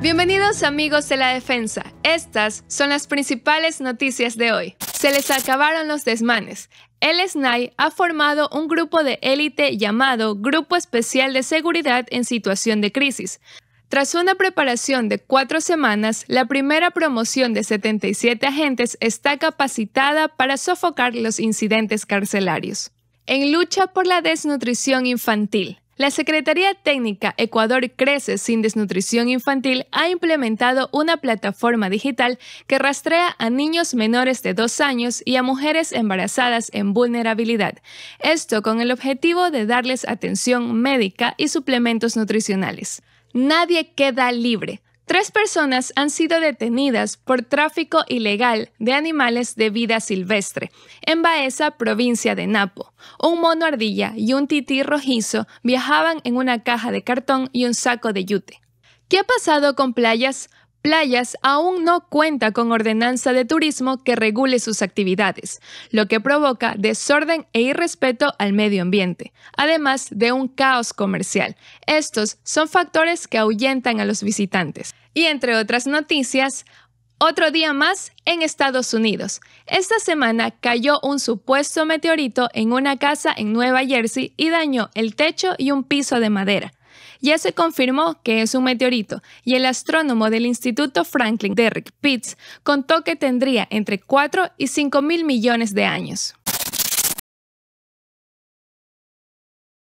Bienvenidos amigos de la defensa. Estas son las principales noticias de hoy. Se les acabaron los desmanes. El SNAI ha formado un grupo de élite llamado Grupo Especial de Seguridad en Situación de Crisis. Tras una preparación de cuatro semanas, la primera promoción de 77 agentes está capacitada para sofocar los incidentes carcelarios. En lucha por la desnutrición infantil, la Secretaría Técnica Ecuador Crece sin Desnutrición Infantil ha implementado una plataforma digital que rastrea a niños menores de dos años y a mujeres embarazadas en vulnerabilidad. Esto con el objetivo de darles atención médica y suplementos nutricionales. Nadie queda libre. Tres personas han sido detenidas por tráfico ilegal de animales de vida silvestre en Baeza, provincia de Napo. Un mono ardilla y un tití rojizo viajaban en una caja de cartón y un saco de yute. ¿Qué ha pasado con playas, Playas aún no cuenta con ordenanza de turismo que regule sus actividades, lo que provoca desorden e irrespeto al medio ambiente, además de un caos comercial. Estos son factores que ahuyentan a los visitantes. Y entre otras noticias, otro día más en Estados Unidos. Esta semana cayó un supuesto meteorito en una casa en Nueva Jersey y dañó el techo y un piso de madera. Ya se confirmó que es un meteorito y el astrónomo del Instituto Franklin, Derek Pitts, contó que tendría entre 4 y 5 mil millones de años.